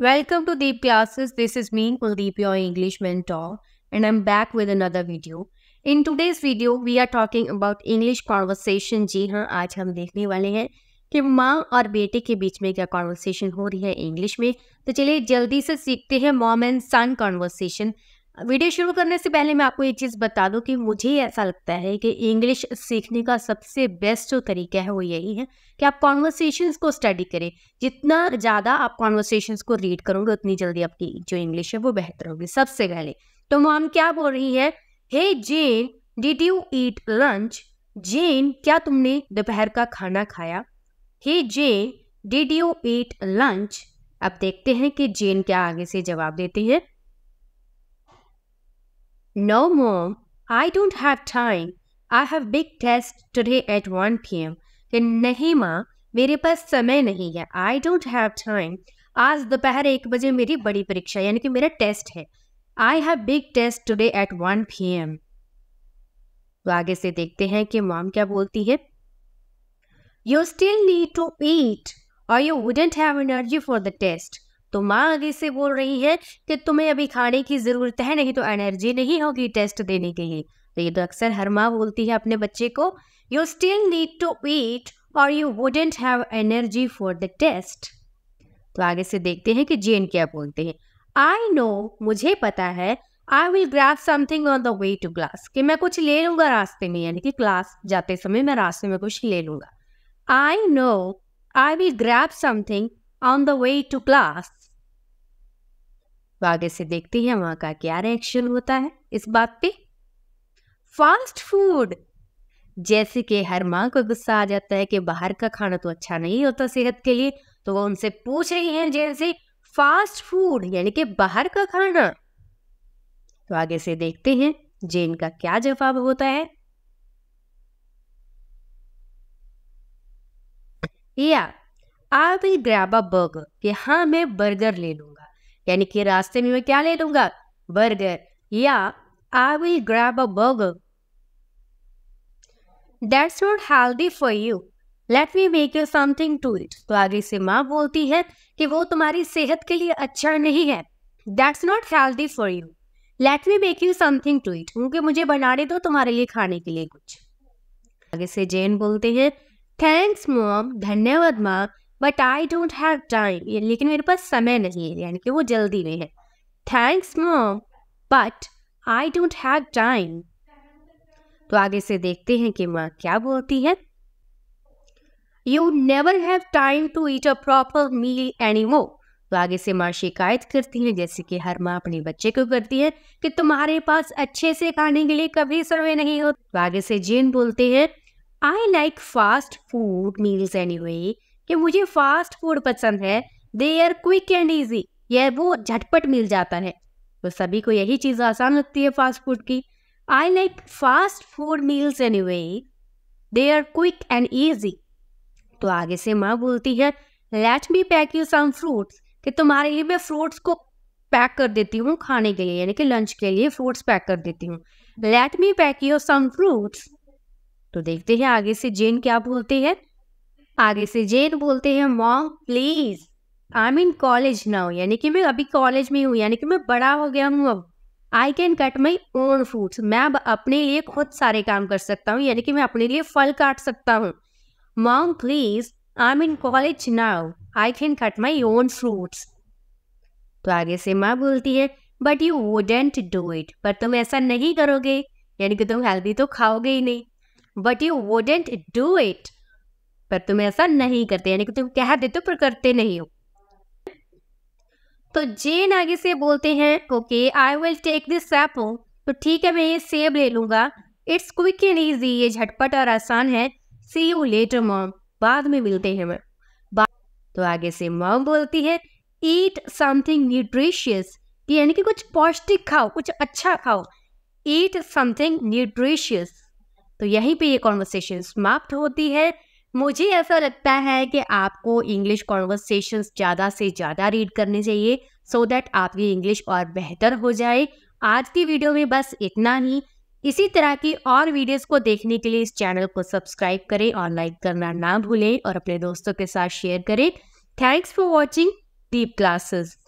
Welcome to Deep Classes. This is me, Kuldeep, your English mentor, and I'm back with another video. In today's video, we are talking about English conversation. जी हाँ आज हम देखने वाले हैं कि माँ और बेटे के बीच में क्या कॉन्वर्सेशन हो रही है इंग्लिश में तो चलिए जल्दी से सीखते हैं mom and son conversation video शुरू करने से पहले मैं आपको एक चीज़ बता दूं कि मुझे ऐसा लगता है कि इंग्लिश सीखने का सबसे बेस्ट जो तरीका है वो यही है कि आप कॉन्वर्सेशंस को स्टडी करें जितना ज़्यादा आप कॉन्वर्सेशंस को रीड करोगे उतनी जल्दी आपकी जो इंग्लिश है वो बेहतर होगी सबसे पहले तो मॉम क्या बोल रही है hey Jane did you eat lunch Jane क्या तुमने दोपहर का खाना खाया hey Jane did you eat lunch अब देखते हैं कि जेन क्या आगे से जवाब देती है No, mom, I don't have time. I have big test today at 1 pm. कि नहीं माँ मेरे पास समय नहीं है आई डोंट हैव टाइम आज दोपहर एक बजे मेरी बड़ी परीक्षा यानी कि मेरा टेस्ट है I have big test today at one P M तो आगे से देखते हैं कि मॉम क्या बोलती है you still need to eat or you wouldn't have energy for the test तो माँ आगे से बोल रही है कि तुम्हें अभी खाने की ज़रूरत है नहीं तो एनर्जी नहीं होगी टेस्ट देने के लिए तो ये तो अक्सर हर माँ बोलती है अपने बच्चे को you still need to eat or you wouldn't have energy for the test तो आगे से देखते हैं कि जेन क्या बोलते हैं आई नो मुझे पता है I will grab something on the way to class कि मैं कुछ ले लूंगा रास्ते में यानी कि क्लास जाते समय मैं रास्ते में कुछ ले लूंगा I know I will grab something on the way to class आगे से देखते हैं वहां का क्या रिएक्शन होता है इस बात पे फास्ट फूड जैसे कि हर माँ को गुस्सा आ जाता है कि बाहर का खाना तो अच्छा नहीं होता सेहत के लिए तो वो उनसे पूछ रही है जैसे फास्ट फूड यानी कि बाहर का खाना तो आगे से देखते हैं जेन का क्या जवाब होता है या I will grab a burger कि हाँ मैं बर्गर ले लूँगा यानी कि रास्ते में मैं क्या ले लूँगा बर्गर या I will grab a burger that's not healthy for you let me make you something to eat तो आगे से माँ बोलती है कि वो तुम्हारी सेहत के लिए अच्छा नहीं है that's not healthy for you let me make you something to eat क्योंकि मुझे बनाने दो तुम्हारे लिए खाने के लिए कुछ आगे से जैन बोलते हैं थैंक्स मॉम धन्यवाद माँ but I don't have time लेकिन मेरे पास समय नहीं है यानी कि वो जल्दी में है thanks mom but I don't have time तो आगे से देखते हैं कि माँ क्या बोलती है you never have time to eat a proper meal anymore तो आगे से माँ शिकायत करती है जैसे कि हर माँ अपने बच्चे को करती है कि तुम्हारे पास अच्छे से खाने के लिए कभी समय नहीं हो तो आगे से जेन बोलते हैं I like fast food meals anyway कि मुझे फास्ट फूड पसंद है they are quick and easy यह वो झटपट मिल जाता है तो सभी को यही चीज़ आसान लगती है फास्ट फूड की I like fast food meals anyway they are quick and easy तो आगे से माँ बोलती है let me pack you some fruits कि तुम्हारे लिए मैं फ्रूट्स को पैक कर देती हूँ खाने के लिए यानी कि लंच के लिए फ्रूट्स पैक कर देती हूँ let me pack you some fruits तो देखते हैं आगे से जेन क्या बोलती है आगे से जेन बोलते हैं mom please I mean college now यानी कि मैं अभी कॉलेज में हूँ यानी कि मैं बड़ा हो गया हूँ अब I can cut my own fruits मैं अब अपने लिए खुद सारे काम कर सकता हूँ यानी कि मैं अपने लिए फल काट सकता हूँ mom please I mean college now I can cut my own fruits तो आगे से माँ बोलती है but you wouldn't do it पर तुम ऐसा नहीं करोगे यानी कि तुम हेल्दी तो खाओगे ही नहीं but you wouldn't do it पर तुम ऐसा नहीं करते यानी कि तुम कह देते हो पर करते नहीं हो तो जेन आगे से बोलते हैं okay I will take this apple तो ठीक है मैं ये सेब ले लूंगा इट्स क्विक एंड ईजी ये झटपट और आसान है सी यू लेटर मॉम बाद में मिलते हैं मैं तो आगे से मॉम बोलती है ईट समथिंग न्यूट्रिशियस यानी कि कुछ पौष्टिक खाओ कुछ अच्छा खाओ ईट समथिंग न्यूट्रिशियस तो यहीं पे ये कॉन्वर्सेशन समाप्त होती है मुझे ऐसा लगता है कि आपको इंग्लिश कॉन्वर्सेशन ज़्यादा से ज़्यादा रीड करने चाहिए सो दैट आपकी इंग्लिश और बेहतर हो जाए आज की वीडियो में बस इतना ही इसी तरह की और वीडियोस को देखने के लिए इस चैनल को सब्सक्राइब करें और लाइक करना ना भूलें और अपने दोस्तों के साथ शेयर करें thanks for watching Deep classes